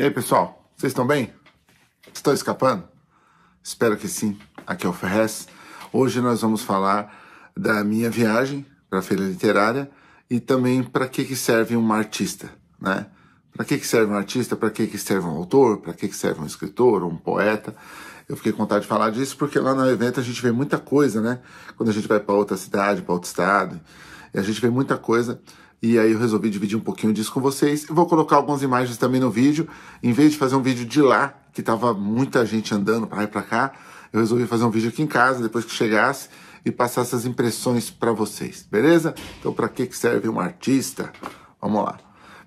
E aí, pessoal, vocês estão bem? Estão escapando? Espero que sim. Aqui é o Ferrez. Hoje nós vamos falar da minha viagem para a feira literária e também para que, que serve um artista, né? Para que, que serve um artista? Para que, que serve um autor? Para que, que serve um escritor, um poeta? Eu fiquei com vontade de falar disso porque lá no evento a gente vê muita coisa, né? Quando a gente vai para outra cidade, para outro estado, a gente vê muita coisa e aí eu resolvi dividir um pouquinho disso com vocês. Eu vou colocar algumas imagens também no vídeo. Em vez de fazer um vídeo de lá, que tava muita gente andando para lá e para cá, eu resolvi fazer um vídeo aqui em casa depois que chegasse e passar essas impressões para vocês, beleza? Então, para que serve um artista? Vamos lá.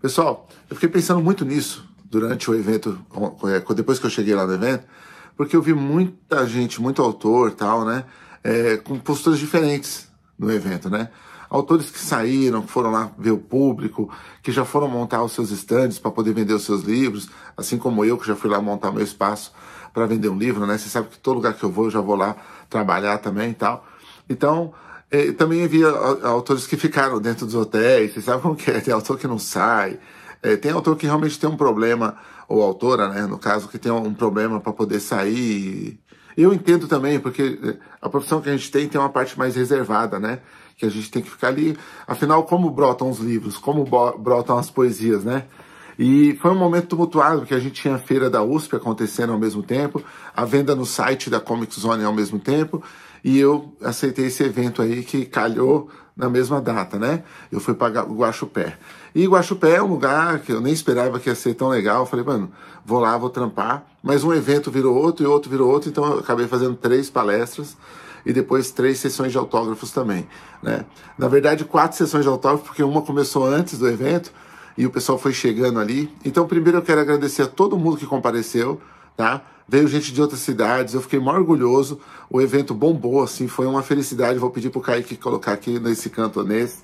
Pessoal, eu fiquei pensando muito nisso durante o evento, é, depois que eu cheguei lá no evento, porque eu vi muita gente, muito autor tal, né? É, com posturas diferentes no evento, né? Autores que saíram, que foram lá ver o público, que já foram montar os seus estandes para poder vender os seus livros, assim como eu que já fui lá montar meu espaço para vender um livro, né? Você sabe que todo lugar que eu vou, eu já vou lá trabalhar também e tal. Então, eh, também havia autores que ficaram dentro dos hotéis, você sabe como que é, tem autor que não sai, eh, tem autor que realmente tem um problema, ou autora, né, no caso, que tem um problema para poder sair eu entendo também, porque eh, a profissão que a gente tem tem uma parte mais reservada, né? Que a gente tem que ficar ali. Afinal, como brotam os livros, como brotam as poesias, né? E foi um momento tumultuado, porque a gente tinha a feira da USP acontecendo ao mesmo tempo, a venda no site da Comic Zone ao mesmo tempo, e eu aceitei esse evento aí que calhou na mesma data, né? Eu fui para Guaxupé. E Guaxupé é um lugar que eu nem esperava que ia ser tão legal. Eu falei, mano, vou lá, vou trampar mas um evento virou outro e outro virou outro, então eu acabei fazendo três palestras e depois três sessões de autógrafos também, né? Na verdade, quatro sessões de autógrafos, porque uma começou antes do evento e o pessoal foi chegando ali. Então, primeiro eu quero agradecer a todo mundo que compareceu, tá? Veio gente de outras cidades, eu fiquei mais orgulhoso. O evento bombou, assim, foi uma felicidade. Vou pedir pro Kaique colocar aqui nesse canto nesse,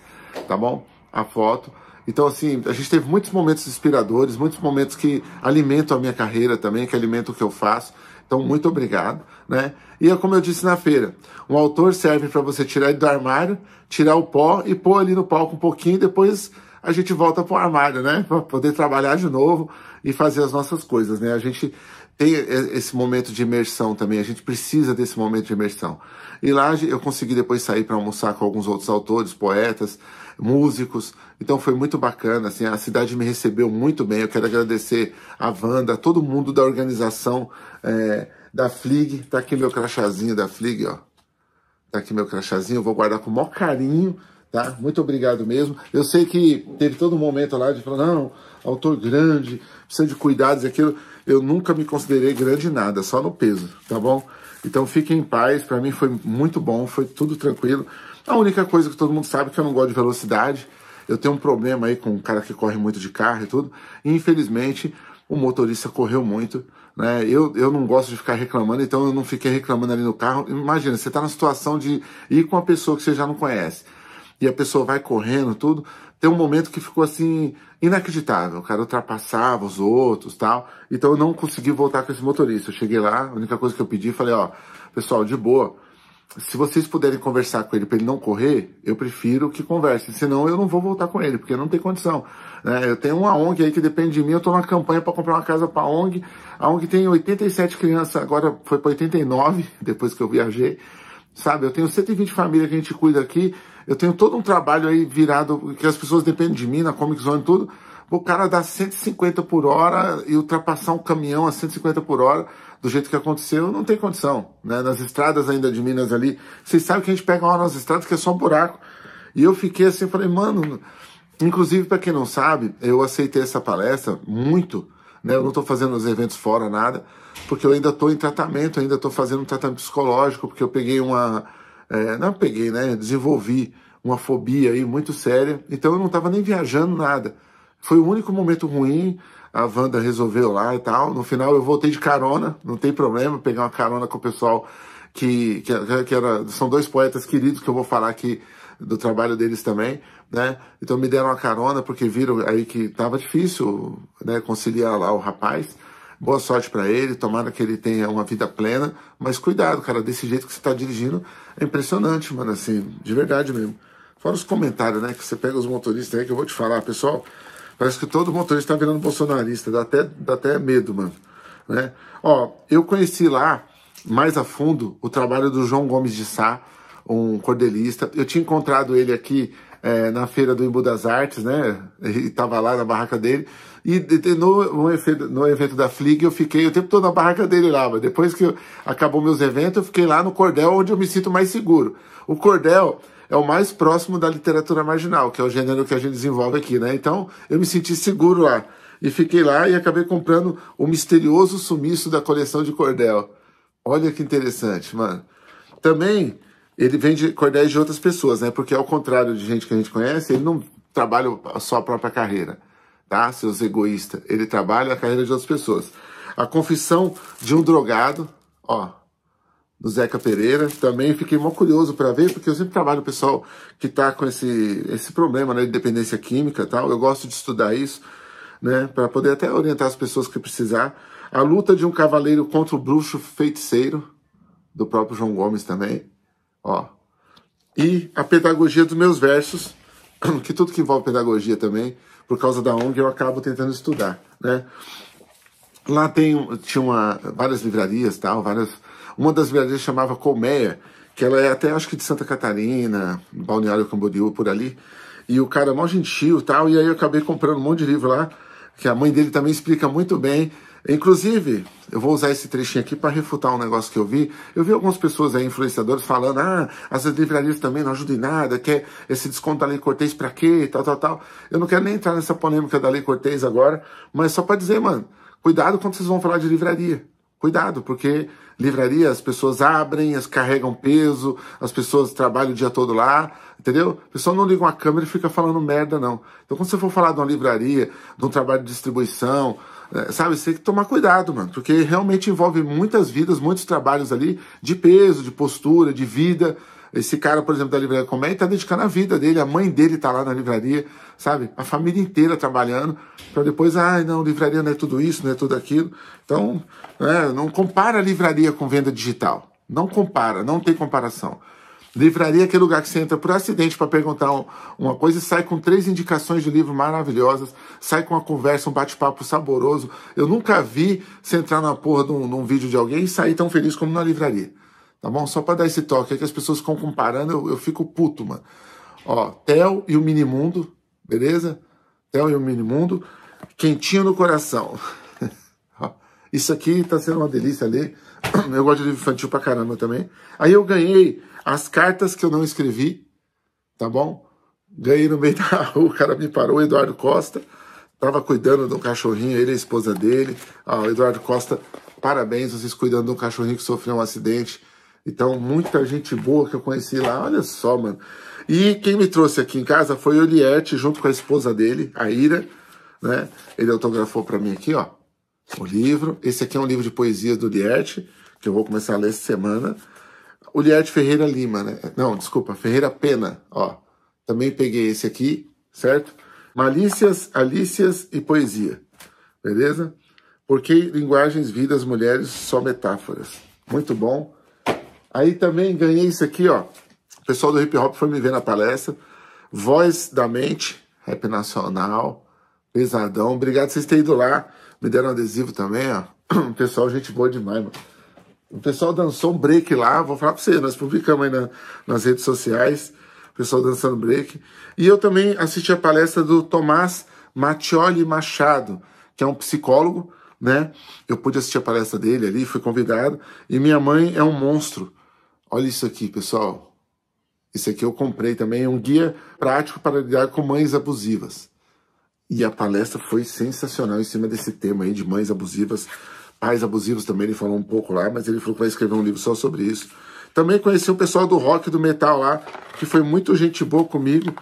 tá bom? A foto. Então, assim, a gente teve muitos momentos inspiradores, muitos momentos que alimentam a minha carreira também, que alimentam o que eu faço. Então, muito obrigado, né? E é como eu disse na feira, um autor serve para você tirar ele do armário, tirar o pó e pôr ali no palco um pouquinho, depois a gente volta para o armário, né? Para poder trabalhar de novo e fazer as nossas coisas, né? A gente tem esse momento de imersão também, a gente precisa desse momento de imersão. E lá eu consegui depois sair para almoçar com alguns outros autores, poetas, músicos. Então foi muito bacana, assim, a cidade me recebeu muito bem. Eu quero agradecer a Wanda, todo mundo da organização é, da FLIG. Tá aqui meu crachazinho da FLIG, ó. Tá aqui meu crachazinho, vou guardar com o maior carinho, tá? Muito obrigado mesmo. Eu sei que teve todo um momento lá de falar, não, autor grande, precisa de cuidados e aquilo. Eu nunca me considerei grande nada, só no peso, tá bom? Então fiquem em paz, para mim foi muito bom, foi tudo tranquilo. A única coisa que todo mundo sabe é que eu não gosto de velocidade. Eu tenho um problema aí com um cara que corre muito de carro e tudo. E, infelizmente, o motorista correu muito. Né? Eu, eu não gosto de ficar reclamando, então eu não fiquei reclamando ali no carro. Imagina, você está na situação de ir com uma pessoa que você já não conhece. E a pessoa vai correndo, tudo. Tem um momento que ficou assim, inacreditável. O cara ultrapassava os outros tal. Então eu não consegui voltar com esse motorista. Eu cheguei lá, a única coisa que eu pedi, falei, ó, pessoal, de boa se vocês puderem conversar com ele para ele não correr, eu prefiro que converse. Senão eu não vou voltar com ele, porque não tem condição. Né? Eu tenho uma ONG aí que depende de mim, eu estou numa campanha para comprar uma casa para a ONG. A ONG tem 87 crianças, agora foi para 89, depois que eu viajei. Sabe, eu tenho 120 famílias que a gente cuida aqui. Eu tenho todo um trabalho aí virado, que as pessoas dependem de mim, na Comic Zone e tudo o cara dar 150 por hora e ultrapassar um caminhão a 150 por hora do jeito que aconteceu, não tem condição. Né? Nas estradas ainda de Minas ali, vocês sabem que a gente pega uma hora nas estradas que é só um buraco. E eu fiquei assim, falei, mano, inclusive para quem não sabe, eu aceitei essa palestra muito, né? Eu não estou fazendo os eventos fora nada, porque eu ainda estou em tratamento, ainda estou fazendo um tratamento psicológico, porque eu peguei uma, é, não peguei, né? Desenvolvi uma fobia aí muito séria, então eu não estava nem viajando nada. Foi o único momento ruim. A Wanda resolveu lá e tal. No final eu voltei de carona, não tem problema, pegar uma carona com o pessoal que, que, que era, são dois poetas queridos que eu vou falar aqui do trabalho deles também, né? Então me deram uma carona porque viram aí que tava difícil, né, conciliar lá o rapaz. Boa sorte para ele, tomara que ele tenha uma vida plena, mas cuidado, cara, desse jeito que você tá dirigindo, é impressionante, mano, assim, de verdade mesmo. Fora os comentários, né, que você pega os motoristas aí que eu vou te falar, pessoal, Parece que todo motorista está virando bolsonarista, dá até, dá até medo, mano. Né? Ó, eu conheci lá, mais a fundo, o trabalho do João Gomes de Sá, um cordelista. Eu tinha encontrado ele aqui é, na feira do Embu das Artes, né? E tava lá na barraca dele. E no, no evento da Flig eu fiquei o tempo todo na barraca dele lá. Mas depois que eu, acabou meus eventos, eu fiquei lá no cordel onde eu me sinto mais seguro. O cordel é o mais próximo da literatura marginal, que é o gênero que a gente desenvolve aqui, né? Então eu me senti seguro lá. E fiquei lá e acabei comprando o misterioso sumiço da coleção de cordel. Olha que interessante, mano. Também ele vende cordéis de outras pessoas, né? Porque ao contrário de gente que a gente conhece, ele não trabalha só a própria carreira, tá? Seus egoístas. Ele trabalha a carreira de outras pessoas. A confissão de um drogado, ó, do Zeca Pereira. Também fiquei mó curioso para ver, porque eu sempre trabalho o pessoal que está com esse, esse problema né, de dependência química tal. Eu gosto de estudar isso, né, para poder até orientar as pessoas que precisar. A luta de um cavaleiro contra o bruxo feiticeiro, do próprio João Gomes também. Ó. E a pedagogia dos meus versos, que tudo que envolve pedagogia também, por causa da ONG, eu acabo tentando estudar, né? Lá tem, tinha uma, várias livrarias, tal, várias uma das livrarias chamava Colmeia, que ela é até acho que de Santa Catarina, Balneário Camboriú, por ali. E o cara é mó gentil tal. E aí eu acabei comprando um monte de livro lá, que a mãe dele também explica muito bem. Inclusive, eu vou usar esse trechinho aqui para refutar um negócio que eu vi. Eu vi algumas pessoas aí, influenciadores, falando: ah, as livrarias também não ajudam em nada, quer esse desconto da Lei Cortez para quê, tal, tal, tal. Eu não quero nem entrar nessa polêmica da Lei Cortez agora, mas só para dizer, mano, cuidado quando vocês vão falar de livraria. Cuidado, porque livraria, as pessoas abrem, as carregam peso, as pessoas trabalham o dia todo lá, entendeu? O pessoal não liga uma câmera e fica falando merda, não. Então, quando você for falar de uma livraria, de um trabalho de distribuição, eh, sabe, você tem que tomar cuidado, mano, porque realmente envolve muitas vidas, muitos trabalhos ali de peso, de postura, de vida. Esse cara, por exemplo, da livraria Colmeia, está dedicando a vida dele, a mãe dele está lá na livraria, sabe? A família inteira trabalhando, para depois, ai, ah, não, livraria não é tudo isso, não é tudo aquilo. Então, é, não compara livraria com venda digital. Não compara, não tem comparação. Livraria é aquele lugar que você entra por acidente para perguntar uma coisa e sai com três indicações de livro maravilhosas, sai com uma conversa, um bate-papo saboroso. Eu nunca vi você entrar na porra de um, de um vídeo de alguém e sair tão feliz como na livraria. Tá bom? Só para dar esse toque, é que as pessoas ficam comparando, eu, eu fico puto, mano. Ó, Tel e o Minimundo, beleza? Tel e o Minimundo, quentinho no coração. Isso aqui tá sendo uma delícia ali. Eu gosto de livro infantil pra caramba também. Aí eu ganhei as cartas que eu não escrevi, tá bom? Ganhei no meio da rua, o cara me parou, o Eduardo Costa. Tava cuidando do cachorrinho, ele e a esposa dele. o Eduardo Costa, parabéns, vocês cuidando do cachorrinho que sofreu um acidente então, muita gente boa que eu conheci lá, olha só, mano. E quem me trouxe aqui em casa foi o Liette, junto com a esposa dele, a Ira, né? Ele autografou para mim aqui, ó, o livro. Esse aqui é um livro de poesias do Liette, que eu vou começar a ler essa semana. O Liette Ferreira Lima, né? Não, desculpa, Ferreira Pena, ó. Também peguei esse aqui, certo? Malícias, Alícias e Poesia, beleza? Porque linguagens, vidas, mulheres, só metáforas. Muito bom. Aí também ganhei isso aqui, ó. O pessoal do hip hop foi me ver na palestra. Voz da Mente, rap nacional, pesadão. Obrigado vocês terem ido lá. Me deram adesivo também, ó. pessoal, gente boa demais, mano. O pessoal dançou um break lá, vou falar pra vocês, nós publicamos aí na, nas redes sociais, o pessoal dançando break. E eu também assisti a palestra do Tomás Matioli Machado, que é um psicólogo, né? Eu pude assistir a palestra dele ali, fui convidado. E minha mãe é um monstro. Olha isso aqui, pessoal. Isso aqui eu comprei também, é um guia prático para lidar com mães abusivas. E a palestra foi sensacional em cima desse tema aí de mães abusivas, pais abusivos também, ele falou um pouco lá, mas ele falou que vai escrever um livro só sobre isso. Também conheci o pessoal do rock do metal lá, que foi muito gente boa comigo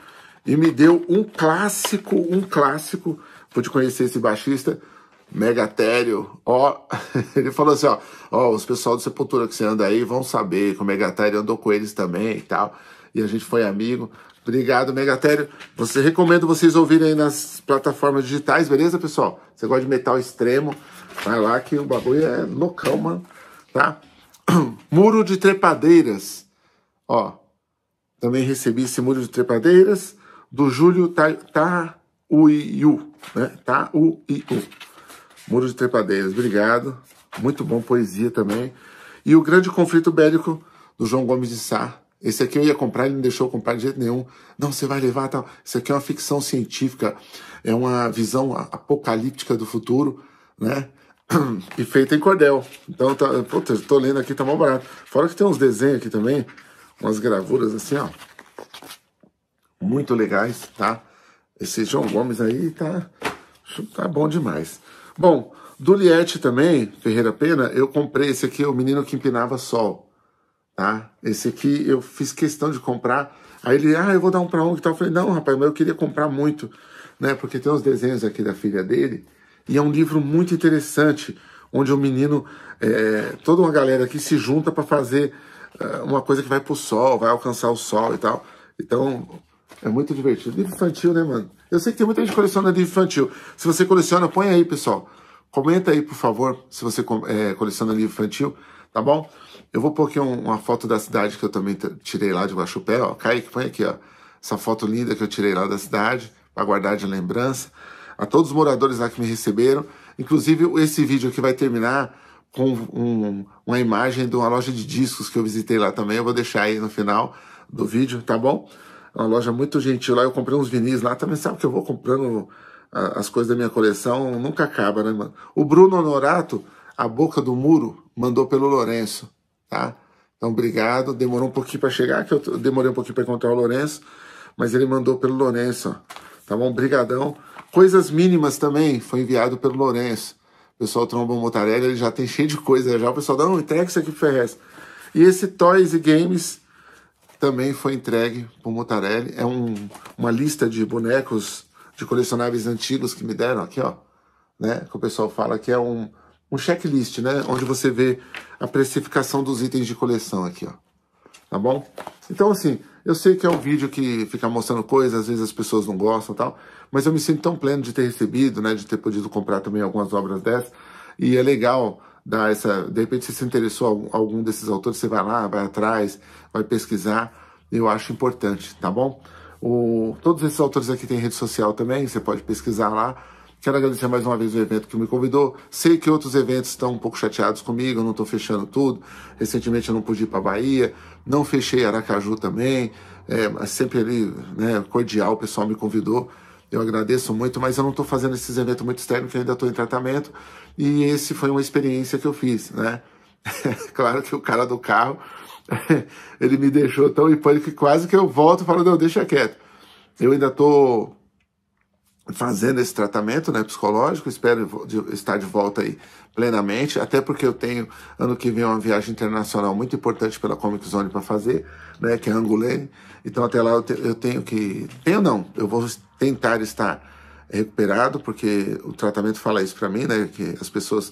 e me deu um clássico, um clássico, pude conhecer esse baixista, Megatério, ó, ele falou assim, ó, ó, os pessoal do Sepultura que você anda aí vão saber que o Megatério andou com eles também e tal, e a gente foi amigo. Obrigado, Megatério. Você recomendo vocês ouvirem aí nas plataformas digitais, beleza, pessoal? Você gosta de metal extremo, vai lá que o bagulho é loucão, mano, tá? muro de Trepadeiras, ó, também recebi esse Muro de Trepadeiras do Júlio Tauiu, tá, tá, né? Tá, u, i, u. Muro de Trepadeiras, obrigado. Muito bom, poesia também. E o grande conflito bélico do João Gomes de Sá. Esse aqui eu ia comprar, ele não deixou eu comprar de jeito nenhum. Não, você vai levar tal. Isso aqui é uma ficção científica, é uma visão apocalíptica do futuro, né? E feita em cordel. Então, tá, puta, eu tô lendo aqui, tá mal barato. Fora que tem uns desenhos aqui também, umas gravuras assim, ó. Muito legais, tá? Esse João Gomes aí tá, tá bom demais. Bom, do Liette também, Ferreira Pena, eu comprei esse aqui, o Menino que Empinava Sol. Tá? Esse aqui eu fiz questão de comprar. Aí ele, ah, eu vou dar um para um e tal. Eu falei, não, rapaz, mas eu queria comprar muito, né? Porque tem uns desenhos aqui da filha dele. E é um livro muito interessante, onde o menino, é, toda uma galera aqui se junta para fazer eh, uma coisa que vai pro sol, vai alcançar o sol e tal. Então, é muito divertido. Livro infantil, né, mano? Eu sei que tem muita gente colecionando livro infantil. Se você coleciona, põe aí, pessoal. Comenta aí, por favor, se você é, coleciona livro infantil, tá bom? Eu vou pôr aqui um, uma foto da cidade que eu também tirei lá de Guaxupé, ó. Kaique, põe aqui, ó. Essa foto linda que eu tirei lá da cidade, para guardar de lembrança. A todos os moradores lá que me receberam. Inclusive, esse vídeo aqui vai terminar com um, uma imagem de uma loja de discos que eu visitei lá também. Eu vou deixar aí no final do vídeo, tá bom? uma loja muito gentil lá. Eu comprei uns vinis lá também. Sabe que eu vou comprando as coisas da minha coleção? Nunca acaba, né, mano? O Bruno Honorato, a boca do muro, mandou pelo Lourenço, tá? Então, obrigado. Demorou um pouquinho para chegar, que eu demorei um pouquinho para encontrar o Lourenço, mas ele mandou pelo Lourenço, ó. tá bom? obrigadão Coisas mínimas também foi enviado pelo Lourenço. O pessoal trombou Motarelli, ele já tem cheio de coisa já. O pessoal dá um entrega isso aqui pro Ferrez. E esse Toys e Games também foi entregue por Mutarelli. É um, uma lista de bonecos de colecionáveis antigos que me deram aqui, ó, né? Que o pessoal fala que é um, um checklist, né? Onde você vê a precificação dos itens de coleção aqui, ó. Tá bom? Então, assim, eu sei que é um vídeo que fica mostrando coisas, às vezes as pessoas não gostam tal, mas eu me sinto tão pleno de ter recebido, né? De ter podido comprar também algumas obras dessas. E é legal dar essa. De repente, você se interessou a algum desses autores, você vai lá, vai atrás, vai pesquisar. Eu acho importante, tá bom? O, todos esses autores aqui têm rede social também, você pode pesquisar lá. Quero agradecer mais uma vez o evento que me convidou. Sei que outros eventos estão um pouco chateados comigo, eu não estou fechando tudo. Recentemente eu não pude ir para Bahia, não fechei Aracaju também. É, sempre ali, né, cordial, o pessoal me convidou. Eu agradeço muito, mas eu não estou fazendo esses eventos muito externos, porque ainda estou em tratamento. E esse foi uma experiência que eu fiz, né? claro que o cara do carro, ele me deixou tão em pânico que quase que eu volto e falo, não, deixa quieto. Eu ainda estou fazendo esse tratamento né, psicológico, espero estar de volta aí plenamente, até porque eu tenho ano que vem uma viagem internacional muito importante pela Comic Zone para fazer, né, que é Angoulême, então até lá eu, te, eu tenho que, tenho não, eu vou tentar estar recuperado, porque o tratamento fala isso para mim, né, que as pessoas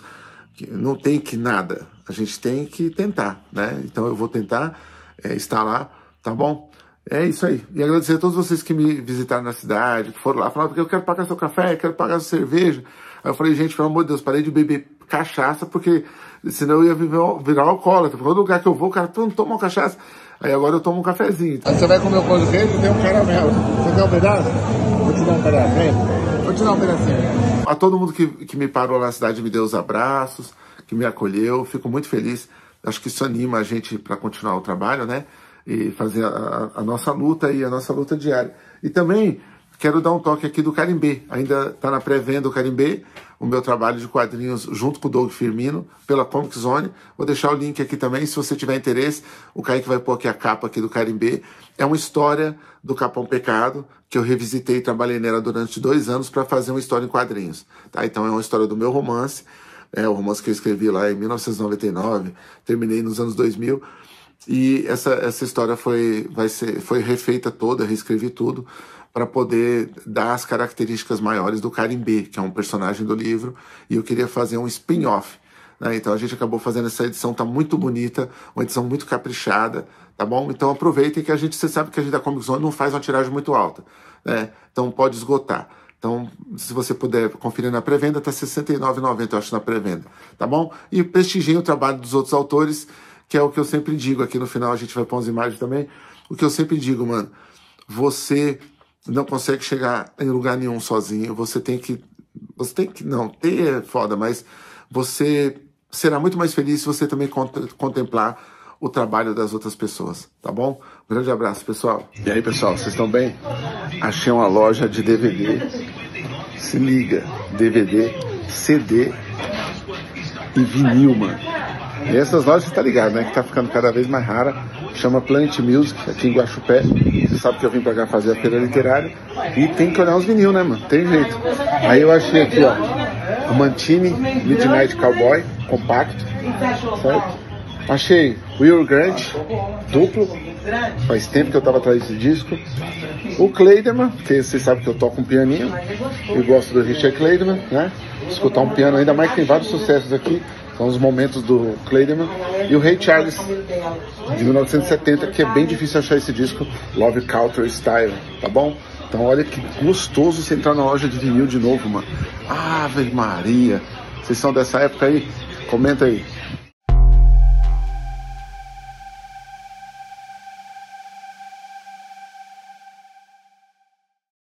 que não tem que nada, a gente tem que tentar, né, então eu vou tentar é, estar lá, tá bom? É isso aí. E agradecer a todos vocês que me visitaram na cidade, que foram lá, falaram porque eu quero pagar seu café, quero pagar sua cerveja. Aí eu falei, gente, pelo amor de Deus, parei de beber cachaça, porque senão eu ia virar, virar alcoólatra. Todo lugar que eu vou, o cara, não toma cachaça. Aí agora eu tomo um cafezinho. você vai comer o pão de queijo e tem um caramelo. Você quer um pedaço? Vou te dar um pedaço, vem. Vou te dar um pedacinho. A todo mundo que, que me parou na cidade, me deu os abraços, que me acolheu, fico muito feliz. Acho que isso anima a gente para continuar o trabalho, né? e fazer a, a nossa luta e a nossa luta diária. E também quero dar um toque aqui do Carimbê. Ainda está na pré-venda o Carimbê, o meu trabalho de quadrinhos junto com o Doug Firmino, pela Comic Zone. Vou deixar o link aqui também, se você tiver interesse. O Kaique vai pôr aqui a capa aqui do Carimbê. É uma história do Capão Pecado, que eu revisitei e trabalhei nela durante dois anos para fazer uma história em quadrinhos. Tá? Então é uma história do meu romance, é o romance que eu escrevi lá em 1999, terminei nos anos 2000. E essa, essa história foi, vai ser, foi refeita toda, reescrevi tudo, para poder dar as características maiores do Carimbê, que é um personagem do livro, e eu queria fazer um spin-off. Né? Então a gente acabou fazendo essa edição, tá muito bonita, uma edição muito caprichada, tá bom? Então aproveitem que a gente, você sabe que a gente da Comic Zone não faz uma tiragem muito alta, né? Então pode esgotar. Então, se você puder conferir na pré-venda, tá R$ 69,90, eu acho, na pré-venda, tá bom? E prestigiem o trabalho dos outros autores que é o que eu sempre digo. Aqui no final a gente vai pôr umas imagens também. O que eu sempre digo, mano, você não consegue chegar em lugar nenhum sozinho. Você tem que. Você tem que. Não, ter é foda, mas você será muito mais feliz se você também contemplar o trabalho das outras pessoas, tá bom? grande abraço, pessoal. E aí, pessoal, vocês estão bem? Achei uma loja de DVD. Se liga, DVD, CD e vinil, mano. E essas lojas está ligado, né? Que está ficando cada vez mais rara. Chama Planet Music, aqui em Guaxupé. Você sabe que eu vim pra cá fazer a feira literária. E tem que olhar os vinil, né, mano? Tem jeito. Aí eu achei aqui, ó, o Mantini Midnight Cowboy, compacto, certo? Achei Will Grant, duplo. Faz tempo que eu tava atrás desse disco. O Kleiderman, que vocês sabem que eu toco um pianinho. Eu gosto do Richard Kleiderman, né? Escutar um piano ainda mais que tem vários sucessos aqui. São os momentos do Clayderman e o Ray Charles de 1970, que é bem difícil achar esse disco, Love Culture Style, tá bom? Então olha que gostoso você entrar na loja de vinil de novo, mano. Ave Maria! Vocês são dessa época aí? Comenta aí.